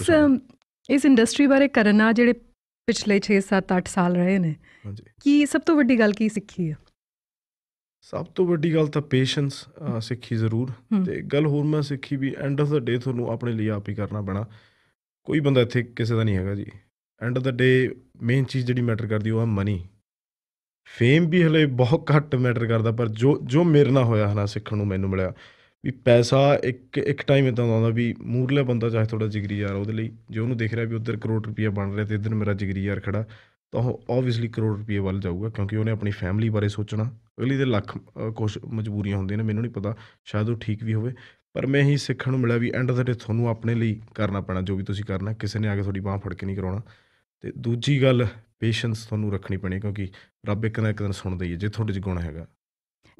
ਇਸ ਇਸ ਇੰਡਸਟਰੀ ਬਾਰੇ ਕਰਨਾ ਜਿਹੜੇ ਪਿਛਲੇ 6 7 8 ਸਾਲ ਰਹੇ ਨੇ ਹਾਂਜੀ ਕੀ ਸਭ ਤੋਂ ਵੱਡੀ ਗੱਲ ਕੀ ਸਿੱਖੀ ਹੈ ਸਭ ਤੋਂ ਵੱਡੀ ਗੱਲ ਤਾਂ ਪੇਸ਼ੈਂਸ ਸਿੱਖੀ ਜ਼ਰੂਰ ਤੇ ਗੱਲ ਹੋਰ ਮੈਂ ਸਿੱਖੀ ਵੀ ਐਂਡ ਆਫ ਦਾ ਡੇ ਤੁਹਾਨੂੰ ਆਪਣੇ ਲਈ ਆਪ ਹੀ ਕਰਨਾ ਪੈਣਾ ਕੋਈ ਬੰਦਾ ਇੱਥੇ ਕਿਸੇ ਦਾ ਨਹੀਂ ਹੈਗਾ ਜੀ end of the day main ਚੀਜ਼ ਜਿਹੜੀ ਮੈਟਰ ਕਰਦੀ ਉਹ ਹੈ ਮਨੀ ਫੇਮ ਵੀ ਹਲੇ ਬਹੁਤ ਘੱਟ ਮੈਟਰ ਕਰਦਾ ਪਰ ਜੋ ਜੋ ਮੇਰੇ ਨਾਲ ਹੋਇਆ ਹਨਾ ਸਿੱਖਣ ਨੂੰ ਮੈਨੂੰ ਮਿਲਿਆ ਵੀ ਪੈਸਾ ਇੱਕ ਇੱਕ ਟਾਈਮ ਇਦਾਂ ਦਾ ਆਉਂਦਾ ਵੀ ਮੂਰਲੇ ਬੰਦਾ ਚਾਹੇ ਥੋੜਾ ਜਿਗਰੀ ਯਾਰ ਉਹਦੇ ਲਈ ਜੇ ਉਹਨੂੰ ਦੇਖ ਰਿਹਾ ਵੀ ਉਧਰ ਕਰੋੜ ਰੁਪਈਆ ਬਣ ਰਿਹਾ ਤੇ ਇਧਰ ਮੇਰਾ ਜਿਗਰੀ ਯਾਰ ਖੜਾ ਤਾਂ ਉਹ ਆਬਵੀਅਸਲੀ ਕਰੋੜ ਰੁਪਏ ਵੱਲ ਜਾਊਗਾ ਕਿਉਂਕਿ ਉਹਨੇ ਆਪਣੀ ਫੈਮਿਲੀ ਬਾਰੇ ਸੋਚਣਾ ਅਗਲੀ ਦੇ ਲੱਖ ਕੁਝ ਮਜਬੂਰੀਆਂ ਹੁੰਦੀਆਂ ਨੇ ਮੈਨੂੰ ਨਹੀਂ ਪਤਾ ਸ਼ਾਇਦ ਉਹ ਠੀਕ ਵੀ ਹੋਵੇ ਪਰ ਮੈਂ ਹੀ ਸਿੱਖਣ ਨੂੰ ਮਿਲਿਆ ਵੀ ਐਂਡ ਆਫ ਦਾ ਡੇ ਤੁਹਾਨੂੰ ਆਪਣੇ ਲਈ ਕਰਨਾ ਪੈਣਾ ਜੋ ਵੀ ਤੁਸੀਂ ਕਰਨਾ ਕਿਸੇ ਨੇ ਆ ਕੇ ਤੁਹਾਡੀ ਬਾਹ ਫੜ ਕੇ ਨਹੀਂ ਕਰਾਉਣਾ ਤੇ ਦੂਜੀ ਗੱਲ ਪੇਸ਼ੈਂਸ ਤੁਹਾਨੂੰ ਰੱਖਣੀ ਪੈਣੀ ਕਿਉਂਕਿ ਰੱਬ ਇੱਕ ਨਾ ਇੱਕ ਦਿਨ ਸੁਣਦਾ ਹੀ ਹੈ ਜੇ ਤੁਹਾਡੇ 'ਚ ਗੁਣ ਹੈਗਾ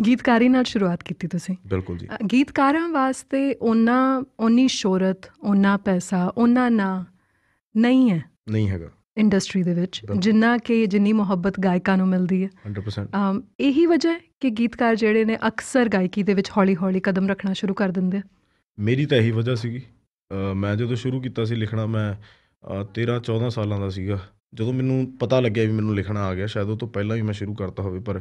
ਗੀਤਕਾਰੀ ਨਾਲ ਸ਼ੁਰੂਆਤ ਕੀਤੀ ਤੁਸੀਂ ਬਿਲਕੁਲ ਜੀ ਗੀਤਕਾਰਾਂ ਵਾਸਤੇ ਉਹਨਾਂ ਉਨੀ ਸ਼ੋਹਰਤ ਉਹਨਾਂ ਪੈਸਾ ਉਹਨਾਂ ਨਾਂ ਨਹੀਂ ਹੈ ਨਹੀਂ ਹੈਗਾ ਇੰਡਸਟਰੀ ਦੇ ਵਿੱਚ ਜਿੰਨਾ ਕਿ ਜਿੰਨੀ ਮੁਹੱਬਤ ਗਾਇਕਾਂ ਨੂੰ ਮਿਲਦੀ ਹੈ 100% ਇਹੀ ਵਜ੍ਹਾ ਹੈ ਕਿ ਗੀਤਕਾਰ ਜਿਹੜੇ ਨੇ ਅਕਸਰ ਗਾਇਕੀ ਦੇ ਵਿੱਚ ਹੌਲੀ-ਹੌਲੀ ਕਦਮ ਰੱਖਣਾ ਸ਼ੁਰੂ ਕਰ ਦਿੰਦੇ ਮੇਰੀ ਤਾਂ ਇਹੀ ਵਜ੍ਹਾ ਸੀਗੀ ਮੈਂ ਜਦੋਂ ਸ਼ੁਰੂ ਕੀਤਾ ਸੀ ਲਿਖਣਾ ਮੈਂ 13 14 ਸਾਲਾਂ ਦਾ ਸੀਗਾ ਜਦੋਂ ਮੈਨੂੰ ਪਤਾ ਲੱਗਿਆ ਵੀ ਮੈਨੂੰ ਲਿਖਣਾ ਆ ਗਿਆ ਸ਼ਾਇਦ ਉਹ ਤੋਂ ਪਹਿਲਾਂ ਵੀ ਮੈਂ ਸ਼ੁਰੂ ਕਰਤਾ ਹੋਵੇ ਪਰ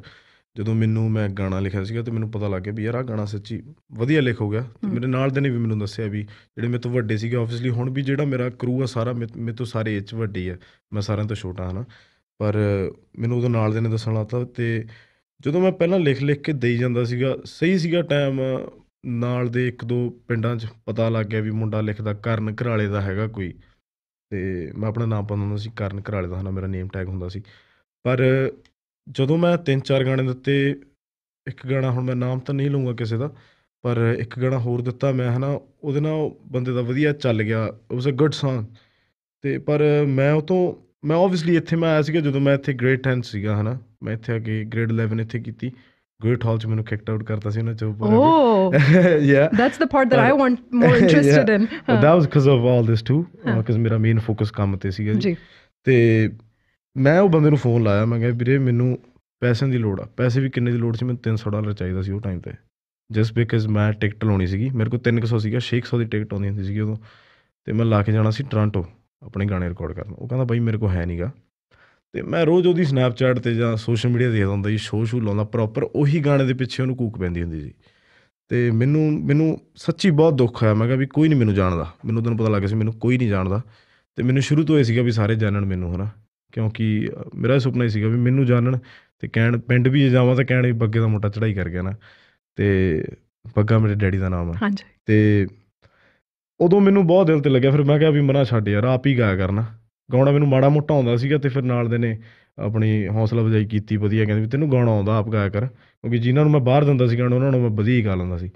ਜਦੋਂ ਮੈਨੂੰ ਮੈਂ ਗਾਣਾ ਲਿਖਿਆ ਸੀਗਾ ਤੇ ਮੈਨੂੰ ਪਤਾ ਲੱਗ ਗਿਆ ਵੀ ਯਾਰ ਆ ਗਾਣਾ ਸੱਚੀ ਵਧੀਆ ਲਿਖ ਹੋ ਗਿਆ ਤੇ ਮੇਰੇ ਨਾਲ ਦੇ ਨੇ ਵੀ ਮੈਨੂੰ ਦੱਸਿਆ ਵੀ ਜਿਹੜੇ ਮੇਰੇ ਤੋਂ ਵੱਡੇ ਸੀਗੇ ਆਬਵੀਅਸਲੀ ਹੁਣ ਵੀ ਜਿਹੜਾ ਮੇਰਾ ਕਰੂ ਆ ਸਾਰਾ ਮੇਰੇ ਤੋਂ ਸਾਰੇ ਏਜ ਵੱਡੇ ਆ ਮੈਂ ਸਾਰਿਆਂ ਤੋਂ ਛੋਟਾ ਹਾਂ ਪਰ ਮੈਨੂੰ ਉਹਦੇ ਨਾਲ ਦੇ ਨੇ ਦੱਸਣ ਲੱਗਾ ਤੇ ਜਦੋਂ ਮੈਂ ਪਹਿਲਾਂ ਲਿਖ ਲਿਖ ਕੇ ਦੇਈ ਜਾਂਦਾ ਸੀਗਾ ਸਹੀ ਸੀਗਾ ਟਾਈਮ ਨਾਲ ਦੇ ਇੱਕ ਦੋ ਪਿੰਡਾਂ 'ਚ ਪਤਾ ਲੱਗ ਗਿਆ ਵੀ ਮੁੰਡਾ ਲਿਖਦਾ ਕਰਨ ਘਰਾਲੇ ਦਾ ਹੈਗਾ ਕੋਈ ਤੇ ਮੈਂ ਆਪਣਾ ਨਾਮ ਪਾਉਂਦਾ ਹੁੰਦਾ ਸੀ ਕਰਨ ਘਰਾਲੇ ਦਾ ਹਨਾ ਮੇਰਾ ਨੇਮ ਟੈਗ ਹੁੰਦਾ ਸੀ ਪਰ ਜਦੋਂ ਮੈਂ ਤਿੰਨ ਚਾਰ ਗਾਣੇ ਦਿੱਤੇ ਇੱਕ ਗਾਣਾ ਹੁਣ ਮੈਂ ਨਾਮ ਤਾਂ ਨਹੀਂ ਲਊਂਗਾ ਕਿਸੇ ਦਾ ਪਰ ਇੱਕ ਗਾਣਾ ਹੋਰ ਦਿੱਤਾ ਮੈਂ ਹਨਾ ਉਹਦੇ ਨਾਲ ਬੰਦੇ ਦਾ ਵਧੀਆ ਚੱਲ ਗਿਆ ਉਸ ਅ ਗੁੱਡ Song ਤੇ ਪਰ ਮੈਂ ਉਹ ਤੋਂ ਮੈਂ ਆਬਵੀਅਸਲੀ ਇੱਥੇ ਮੈਂ ਆਇਆ ਸੀਗਾ ਜਦੋਂ ਮੈਂ ਇੱਥੇ ਗ੍ਰੇਡ 10 ਸੀਗਾ ਹਨਾ ਮੈਂ ਇੱਥੇ ਆ ਕੇ ਗ੍ਰੇਡ 11 ਇੱਥੇ ਕੀਤੀ ਗ੍ਰੇਟ ਹਾਲ ਚ ਮੈਨੂੰ ਕਿਕਡ ਆਊਟ ਕਰਤਾ ਸੀ ਉਹਨਾਂ ਚੋਂ ਪੂਰਾ ਯਾ that's the part that I want more interested in that was because of all this too because ਮੇਰਾ ਮੇਨ ਫੋਕਸ ਕੰਮ ਤੇ ਸੀਗਾ ਜੀ ਤੇ ਮੈਂ ਉਹ ਬੰਦੇ ਨੂੰ ਫੋਨ ਲਾਇਆ ਮੈਂ ਕਿਹਾ ਵੀਰੇ ਮੈਨੂੰ ਪੈਸਿਆਂ ਦੀ ਲੋੜ ਆ ਪੈਸੇ ਵੀ ਕਿੰਨੇ ਦੀ ਲੋੜ ਸੀ ਮੈਨੂੰ 300 ਡਾਲਰ ਚਾਹੀਦਾ ਸੀ ਉਹ ਟਾਈਮ ਤੇ ਜਸਟ ਬਿਕਾਜ਼ ਮੈਂ ਟਿਕਟ ਲਾਉਣੀ ਸੀਗੀ ਮੇਰੇ ਕੋਲ 300 ਸੀਗਾ 600 ਦੀ ਟਿਕਟ ਆਉਂਦੀ ਹੁੰਦੀ ਸੀਗੀ ਉਦੋਂ ਤੇ ਮੈਂ ਲਾ ਕੇ ਜਾਣਾ ਸੀ ਟ੍ਰਾਂਟੋ ਆਪਣੇ ਗਾਣੇ ਰਿਕਾਰਡ ਕਰਨ ਉਹ ਕਹਿੰਦਾ ਬਾਈ ਮੇਰੇ ਕੋਲ ਹੈ ਨਹੀਂਗਾ ਤੇ ਮੈਂ ਰੋਜ਼ ਉਹਦੀ ਸਨੈਪਚੈਟ ਤੇ ਜਾਂ ਸੋਸ਼ਲ ਮੀਡੀਆ ਦੇਖਦਾ ਹੁੰਦਾ ਜੀ ਸ਼ੋਅ ਸ਼ੂ ਲਾਉਂਦਾ ਪ੍ਰੋਪਰ ਉਹੀ ਗਾਣੇ ਦੇ ਪਿੱਛੇ ਉਹਨੂੰ ਕੂਕ ਪੈਂਦੀ ਹੁੰਦੀ ਸੀ ਤੇ ਮੈਨੂੰ ਮੈਨੂੰ ਸੱਚੀ ਬਹੁਤ ਦੁੱਖ ਹੋਇਆ ਮੈਂ ਕਿਹਾ ਵੀ ਕੋਈ ਨਹੀਂ ਮੈਨੂੰ ਜਾਣਦਾ ਮੈਨੂੰ ਉਦੋਂ ਪਤਾ ਲੱਗਿਆ ਸੀ ਮੈਨੂੰ ਕੋਈ ਨਹੀਂ ਜਾਣਦਾ ਤੇ ਮੈਨੂੰ ਸ਼ੁਰੂ ਤੋਂ ਇਹ ਸੀਗਾ ਵੀ ਸਾਰੇ ਜਾਣਣ ਮੈਨੂੰ ਹਨਾ ਕਿਉਂਕਿ ਮੇਰਾ ਸੁਪਨਾ ਹੀ ਸੀਗਾ ਵੀ ਮੈਨੂੰ ਜਾਣਨ ਤੇ ਕਹਿਣ ਪਿੰਡ ਵੀ ਜਾਵਾਂ ਤਾਂ ਕਹਿਣ ਵੀ ਬੱਗੇ ਦਾ ਮੋਟਾ ਚੜਾਈ ਕਰ ਗਿਆ ਨਾ ਤੇ ਬੱਗਾ ਮੇਰੇ ਡੈਡੀ ਦਾ ਨਾਮ ਹੈ ਹਾਂਜੀ ਤੇ ਉਦੋਂ ਮੈਨੂੰ ਬਹੁਤ ਦਿਲ ਤੇ ਲੱਗਿਆ ਫਿਰ ਮੈਂ ਕਿਹਾ ਵੀ ਮਨਾ ਛੱਡ ਯਾਰ ਆਪ ਹੀ ਗਾਇਆ ਕਰਨਾ ਗਾਉਣਾ ਮੈਨੂੰ ਮਾੜਾ ਮੋਟਾ ਆਉਂਦਾ ਸੀਗਾ ਤੇ ਫਿਰ ਨਾਲ ਦੇ ਨੇ ਆਪਣੀ ਹੌਸਲਾ ਵਜਾਈ ਕੀਤੀ ਵਧੀਆ ਕਹਿੰਦੇ ਵੀ ਤੈਨੂੰ ਗਾਉਣਾ ਆਉਂਦਾ ਆਪ ਗਾਇਆ ਕਰ ਕਿਉਂਕਿ ਜਿਨ੍ਹਾਂ ਨੂੰ ਮੈਂ ਬਾਹਰ ਦਿੰਦਾ ਸੀ ਗਾਣਾ ਉਹਨਾਂ ਨੂੰ ਮੈਂ ਵਧੀਆ ਹੀ ਗਾ ਲੈਂਦਾ ਸੀ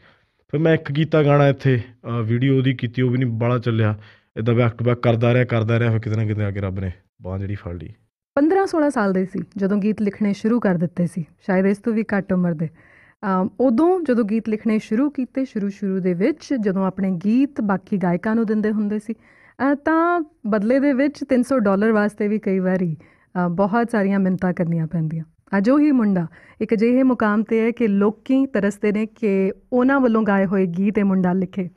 ਫਿਰ ਮੈਂ ਇੱਕ ਕੀਤਾ ਗਾਣਾ ਇੱਥੇ ਵੀਡੀਓ ਉਹਦੀ ਕੀਤੀ ਉਹ ਵੀ ਨਹੀਂ ਬੜਾ ਚੱਲਿਆ ਇਦਾਂ ਬੈਕ ਟੂ ਬੈਕ ਕਰਦਾ ਰਿਹਾ ਕਰਦਾ ਰਿਹਾ ਫਿਰ ਕਿਤੇ ਨਾ ਕਿਤੇ ਆ ਕੇ ਰੱਬ ਨੇ ਬਹੁਤ ਜਿਹੜੀ ਫੜ ਲਈ 15-16 ਸਾਲ ਦੇ ਸੀ ਜਦੋਂ ਗੀਤ ਲਿਖਣੇ ਸ਼ੁਰੂ ਕਰ ਦਿੱਤੇ ਸੀ ਸ਼ਾਇਦ ਇਸ ਤੋਂ ਵੀ ਘੱਟ ਉਮਰ ਦੇ ਉਦੋਂ ਜਦੋਂ ਗੀਤ ਲਿਖਣੇ ਸ਼ੁਰੂ ਕੀਤੇ ਸ਼ੁਰੂ ਸ਼ੁਰੂ ਦੇ ਵਿੱਚ ਜਦੋਂ ਆਪਣੇ ਗੀਤ ਬਾਕੀ ਗਾਇਕਾਂ ਨੂੰ ਦਿੰਦੇ ਹੁੰਦੇ ਸੀ ਤਾਂ ਬਦਲੇ ਦੇ ਵਿੱਚ 300 ਡਾਲਰ ਵਾਸਤੇ ਵੀ ਕਈ ਵਾਰੀ ਬਹੁਤ ਸਾਰੀਆਂ ਮਿੰਤਾ ਕਰਨੀਆਂ ਪੈਂਦੀਆਂ ਅਜੋ ਹੀ ਮੁੰਡਾ ਇੱਕ ਅਜਿਹੇ ਮੁਕਾਮ ਤੇ ਹੈ ਕਿ ਲੋਕੀ ਤਰਸਦੇ ਨੇ ਕਿ ਉਹਨਾਂ ਵੱਲੋਂ ਗਾਏ ਹੋਏ ਗੀਤ ਇਹ ਮੁੰਡਾ ਲਿਖੇ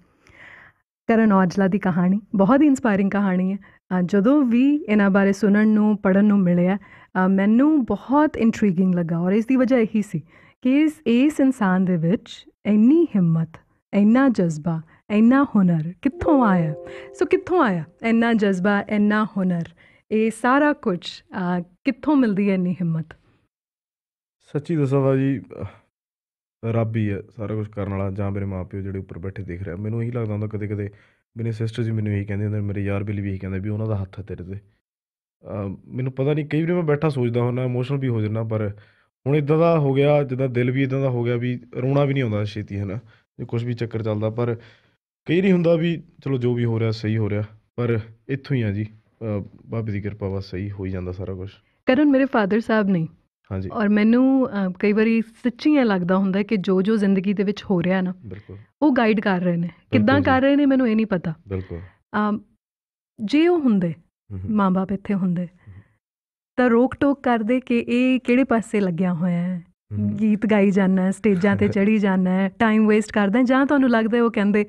ਕਰਨ ਔਜਲਾ ਦੀ ਕਹਾਣੀ ਬਹੁਤ ਹੀ ਇਨਸਪਾਇਰਿੰਗ ਕਹਾਣੀ ਹੈ ਜਦੋਂ ਵੀ ਇਹਨਾਂ ਬਾਰੇ ਸੁਣਨ ਨੂੰ ਪੜਨ ਨੂੰ ਮਿਲਿਆ ਮੈਨੂੰ ਬਹੁਤ ਇੰਟ੍ਰੀਗਿੰਗ ਲੱਗਾ ਔਰ ਇਸ ਦੀ ਵਜ੍ਹਾ ਇਹੀ ਸੀ ਕਿ ਇਸ ਇਸ ਇਨਸਾਨ ਦੇ ਵਿੱਚ ਇੰਨੀ ਹਿੰਮਤ ਇੰਨਾ ਜਜ਼ਬਾ ਇੰਨਾ ਹੁਨਰ ਕਿੱਥੋਂ ਆਇਆ ਸੋ ਕਿੱਥੋਂ ਆਇਆ ਇੰਨਾ ਜਜ਼ਬਾ ਇੰਨਾ ਹੁਨਰ ਇਹ ਸਾਰਾ ਕੁਝ ਕਿੱਥੋਂ ਮਿਲਦੀ ਹੈ ਇੰਨੀ ਹਿੰਮਤ ਸੱਚੀ ਦੱਸਾਂ ਜੀ ਰੱਬ ਹੀ ਹੈ ਸਾਰਾ ਕੁਝ ਕਰਨ ਵਾਲਾ ਜਾਂ ਮੇਰੇ ਮਾਪਿਓ ਜਿਹੜੇ ਉੱਪਰ ਬੈਠੇ ਦੇਖ ਰਿਹਾ ਮੈਨੂੰ ਇਹੀ ਲੱਗਦਾ ਹੁੰਦਾ ਕਦੇ ਕਦੇ ਮੇਰੇ ਸਿਸਟਰ ਜੀ ਮੈਨੂੰ ਇਹੀ ਕਹਿੰਦੇ ਹੁੰਦੇ ਮੇਰੇ ਯਾਰ ਬੇਲੀ ਵੀ ਇਹੀ ਕਹਿੰਦੇ ਵੀ ਉਹਨਾਂ ਦਾ ਹੱਥ ਹੈ ਤੇਰੇ ਤੇ ਮੈਨੂੰ ਪਤਾ ਨਹੀਂ ਕਈ ਵਾਰ ਮੈਂ ਬੈਠਾ ਸੋਚਦਾ ਹੁੰਦਾ ਇਮੋਸ਼ਨਲ ਵੀ ਹੋ ਜਾਂਦਾ ਪਰ ਹੁਣ ਇਦਾਂ ਦਾ ਹੋ ਗਿਆ ਜਿੱਦਾਂ ਦਿਲ ਵੀ ਇਦਾਂ ਦਾ ਹੋ ਗਿਆ ਵੀ ਰੋਣਾ ਵੀ ਨਹੀਂ ਆਉਂਦਾ ਛੇਤੀ ਹਨਾ ਜੇ ਕੁਝ ਵੀ ਚੱਕਰ ਚੱਲਦਾ ਪਰ ਕਈ ਨਹੀਂ ਹੁੰਦਾ ਵੀ ਚਲੋ ਜੋ ਵੀ ਹੋ ਰਿਹਾ ਸਹੀ ਹੋ ਰਿਹਾ ਪਰ ਇੱਥੋਂ ਹੀ ਆ ਜੀ ਬਾਬੇ ਦੀ ਕਿਰਪਾ ਵਾ ਸਹੀ ਹੋ ਹੀ ਜਾਂਦਾ ਸਾਰਾ ਕੁਝ ਕਰਨ ਮੇਰੇ ਫਾਦਰ ਸਾਹਿਬ ਨਹੀਂ ਹਾਂਜੀ ਔਰ ਮੈਨੂੰ ਕਈ ਵਾਰੀ ਸੱਚੀ ਲੱਗਦਾ ਹੁੰਦਾ ਹੈ ਕਿ ਜੋ ਜੋ ਜ਼ਿੰਦਗੀ ਦੇ ਵਿੱਚ ਹੋ ਰਿਹਾ ਨਾ ਬਿਲਕੁਲ ਉਹ ਗਾਈਡ ਕਰ ਰਹੇ ਨੇ ਕਿੱਦਾਂ ਕਰ ਰਹੇ ਨੇ ਮੈਨੂੰ ਇਹ ਨਹੀਂ ਪਤਾ ਬਿਲਕੁਲ ਆ ਜੇ ਉਹ ਹੁੰਦੇ ਮਾਂ-ਬਾਪ ਇੱਥੇ ਹੁੰਦੇ ਤਾਂ ਰੋਕ-ਟੋਕ ਕਰਦੇ ਕਿ ਇਹ ਕਿਹੜੇ ਪਾਸੇ ਲੱਗਿਆ ਹੋਇਆ ਹੈ ਗੀਤ ਗਾਈ ਜਾਣਾ ਹੈ ਸਟੇਜਾਂ ਤੇ ਚੜੀ ਜਾਣਾ ਹੈ ਟਾਈਮ ਵੇਸਟ ਕਰਦੇ ਜਾਂ ਤੁਹਾਨੂੰ ਲੱਗਦਾ ਹੈ ਉਹ ਕਹਿੰਦੇ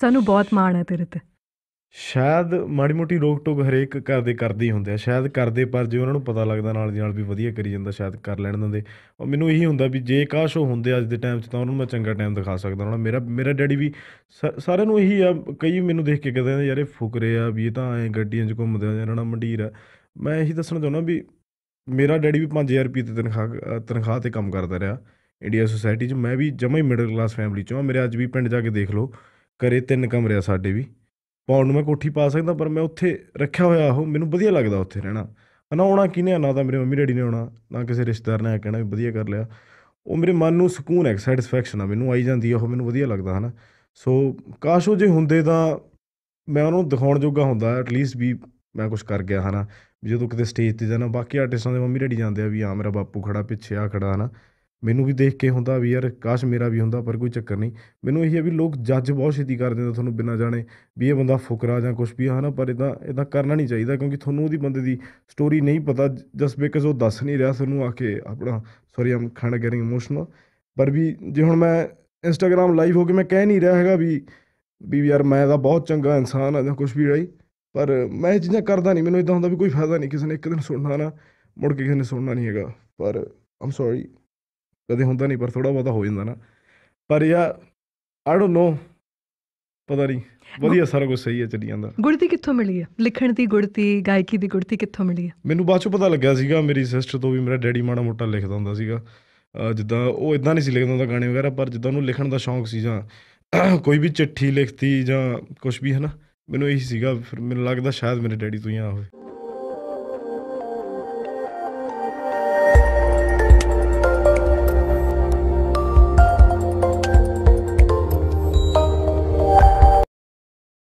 ਸਾਨੂੰ ਬਹੁਤ ਮਾਣ ਹੈ ਤੇਰੇ ਤੇ ਸ਼ਾਇਦ ਮਾੜੀ ਮੋਟੀ ਰੋਕ ਟੋਕ ਹਰੇਕ ਕਰਦੇ ਕਰਦੇ ਹੁੰਦੇ ਆ ਸ਼ਾਇਦ ਕਰਦੇ ਪਰ ਜੇ ਉਹਨਾਂ ਨੂੰ ਪਤਾ ਲੱਗਦਾ ਨਾਲ ਦੀ ਨਾਲ ਵੀ ਵਧੀਆ ਕਰੀ ਜਾਂਦਾ ਸ਼ਾਇਦ ਕਰ ਲੈਣ ਦਿੰਦੇ ਉਹ ਮੈਨੂੰ ਇਹੀ ਹੁੰਦਾ ਵੀ ਜੇ ਕਾਸ਼ ਉਹ ਹੁੰਦੇ ਅੱਜ ਦੇ ਟਾਈਮ 'ਚ ਤਾਂ ਉਹਨਾਂ ਨੂੰ ਮੈਂ ਚੰਗਾ ਟਾਈਮ ਦਿਖਾ ਸਕਦਾ ਹੁਣ ਮੇਰਾ ਮੇਰਾ ਡੈਡੀ ਵੀ ਸਾਰਿਆਂ ਨੂੰ ਇਹੀ ਆ ਕਈ ਮੈਨੂੰ ਦੇਖ ਕੇ ਕਹਿੰਦੇ ਆ ਯਾਰ ਇਹ ਫੁਕਰੇ ਆ ਵੀ ਇਹ ਤਾਂ ਐ ਗੱਡੀਆਂ 'ਚ ਘੁੰਮਦੇ ਆ ਜਾਂ ਨਾ ਮੰਡੀਰ ਆ ਮੈਂ ਇਹੀ ਦੱਸਣਾ ਚਾਹੁੰਦਾ ਵੀ ਮੇਰਾ ਡੈਡੀ ਵੀ 5000 ਰੁਪਏ ਤੇ ਤਨਖਾਹ ਤਨਖਾਹ ਤੇ ਕੰਮ ਕਰਦਾ ਰਿਹਾ ਇੰਡੀਆ ਸੋਸਾਇਟੀ 'ਚ ਮੈਂ ਵੀ ਜਮਾ ਹੀ ਮਿਡਲ ਕਲਾਸ ਫੈਮਿਲੀ 'ਚੋਂ ਆ ਮੇਰੇ ਅੱਜ ਵੀ ਪਿੰਡ ਜਾ ਕੇ ਦੇਖ ਲਓ ਕਰੇ ਤਿੰਨ ਕਮਰੇ ਆ ਸਾਡੇ ਵੀ ਪੌਂਡ ਨੂੰ ਮੈਂ ਕੋਠੀ ਪਾ ਸਕਦਾ ਪਰ ਮੈਂ ਉੱਥੇ ਰੱਖਿਆ ਹੋਇਆ ਉਹ ਮੈਨੂੰ ਵਧੀਆ ਲੱਗਦਾ ਉੱਥੇ ਰਹਿਣਾ ਹਨਾ ਆਉਣਾ ਕਿਨੇ ਨਾ ਤਾਂ ਮੇਰੇ ਮੰਮੀ ਡੈਡੀ ਨੇ ਆਉਣਾ ਨਾ ਕਿਸੇ ਰਿਸ਼ਤੇਦਾਰ ਨੇ ਆ ਕਹਿਣਾ ਵੀ ਵਧੀਆ ਕਰ ਲਿਆ ਉਹ ਮੇਰੇ ਮਨ ਨੂੰ ਸਕੂਨ ਹੈ ਸੈਟੀਸਫੈਕਸ਼ਨ ਆ ਮੈਨੂੰ ਆਈ ਜਾਂਦੀ ਆ ਉਹ ਮੈਨੂੰ ਵਧੀਆ ਲੱਗਦਾ ਹਨਾ ਸੋ ਕਾਸ਼ ਉਹ ਜੇ ਹੁੰਦੇ ਤਾਂ ਮੈਂ ਉਹਨੂੰ ਦਿਖਾਉਣ ਜੋਗਾ ਹੁੰਦਾ ਐਟ ਲੀਸਟ ਵੀ ਮੈਂ ਕੁਝ ਕਰ ਗਿਆ ਹਨਾ ਜਦੋਂ ਕਿਤੇ ਸਟੇਜ ਤੇ ਜਾਣਾ ਬਾਕੀ ਆਰਟਿਸਟਾਂ ਦੇ ਮੰਮੀ ਡੈਡੀ ਜਾਂਦੇ ਆ ਵੀ ਆ ਮੇਰਾ ਬਾਪੂ ਖੜਾ ਪਿੱਛੇ ਆ ਖੜਾ ਹਨਾ ਮੈਨੂੰ ਵੀ ਦੇਖ ਕੇ ਹੁੰਦਾ ਵੀ ਯਾਰ ਕਾਸ਼ ਮੇਰਾ ਵੀ ਹੁੰਦਾ ਪਰ ਕੋਈ ਚੱਕਰ ਨਹੀਂ ਮੈਨੂੰ ਇਹੀ ਹੈ ਵੀ ਲੋਕ ਜੱਜ ਬਹੁਤ ਛੇਤੀ ਕਰ ਦਿੰਦੇ ਤੁਹਾਨੂੰ ਬਿਨਾਂ ਜਾਣੇ ਵੀ ਇਹ ਬੰਦਾ ਫੁਕਰਾ ਜਾਂ ਕੁਝ ਵੀ ਹਨਾ ਪਰ ਇਦਾਂ ਇਦਾਂ ਕਰਨਾ ਨਹੀਂ ਚਾਹੀਦਾ ਕਿਉਂਕਿ ਤੁਹਾਨੂੰ ਉਹਦੀ ਬੰਦੇ ਦੀ ਸਟੋਰੀ ਨਹੀਂ ਪਤਾ ਜਸ ਬਿਕਾਜ਼ ਉਹ ਦੱਸ ਨਹੀਂ ਰਿਹਾ ਤੁਹਾਨੂੰ ਆ ਕੇ ਆਪਣਾ ਸੌਰੀ ਆਮ ਖਾਂਡ ਗੈਰਿੰਗ ਇਮੋਸ਼ਨਲ ਪਰ ਵੀ ਜੇ ਹੁਣ ਮੈਂ ਇੰਸਟਾਗ੍ਰam ਲਾਈਵ ਹੋ ਕੇ ਮੈਂ ਕਹਿ ਨਹੀਂ ਰਿਹਾ ਹੈਗਾ ਵੀ ਵੀ ਯਾਰ ਮੈਂ ਤਾਂ ਬਹੁਤ ਚੰਗਾ ਇਨਸਾਨ ਆ ਜਾਂ ਕੁਝ ਵੀ ਰਹੀ ਪਰ ਮੈਂ ਇਹ ਚੀਜ਼ਾਂ ਕਰਦਾ ਨਹੀਂ ਮੈਨੂੰ ਇਦਾਂ ਹੁੰਦਾ ਵੀ ਕੋਈ ਫਾਇਦਾ ਨਹੀਂ ਕਿਸੇ ਨੇ ਇੱਕ ਦਿਨ ਸੁਣਨਾ ਨਾ ਮੁੜ ਕੇ ਕਿਸੇ ਨੇ ਸੁਣਨਾ ਨਹੀਂ ਹੈਗਾ ਪਰ ਆਮ ਸੌਰੀ ਕਦੇ ਹੁੰਦਾ ਨਹੀਂ ਪਰ ਥੋੜਾ ਬਹੁਤਾ ਹੋ ਜਾਂਦਾ ਨਾ ਪਰ ਯਾ ਆਈ ਡੋਨਟ ਨੋ ਪਤਾ ਨਹੀਂ ਵਧੀਆ ਸਾਰਾ ਕੁਝ ਸਹੀ ਹੈ ਚੱਲੀ ਜਾਂਦਾ ਗੁੜਤੀ ਕਿੱਥੋਂ ਮਿਲੀ ਹੈ ਲਿਖਣ ਦੀ ਗੁੜਤੀ ਗਾਇਕੀ ਦੀ ਗੁੜਤੀ ਕਿੱਥੋਂ ਮਿਲੀ ਹੈ ਮੈਨੂੰ ਬਾਅਦ ਚੋਂ ਪਤਾ ਲੱਗਿਆ ਸੀਗਾ ਮੇਰੀ ਸਿਸਟਰ ਤੋਂ ਵੀ ਮੇਰਾ ਡੈਡੀ ਮਾੜਾ ਮੋਟਾ ਲਿਖਦਾ ਹੁੰਦਾ ਸੀਗਾ ਜਿੱਦਾਂ ਉਹ ਇਦਾਂ ਨਹੀਂ ਸੀ ਲਿਖਦਾ ਹੁੰਦਾ ਗਾਣੇ ਵਗੈਰਾ ਪਰ ਜਿੱਦਾਂ ਉਹਨੂੰ ਲਿਖਣ ਦਾ ਸ਼ੌਂਕ ਸੀ ਜਾਂ ਕੋਈ ਵੀ ਚਿੱਠੀ ਲਿਖਤੀ ਜਾਂ ਕੁਝ ਵੀ ਹੈ ਨਾ ਮੈਨੂੰ ਇਹੀ ਸੀਗਾ ਫਿਰ ਮੈਨੂੰ ਲੱਗਦਾ ਸ਼ਾਇਦ ਮੇਰੇ ਡੈਡੀ ਤੋਂ ਹੀ ਆ ਹੋਵੇ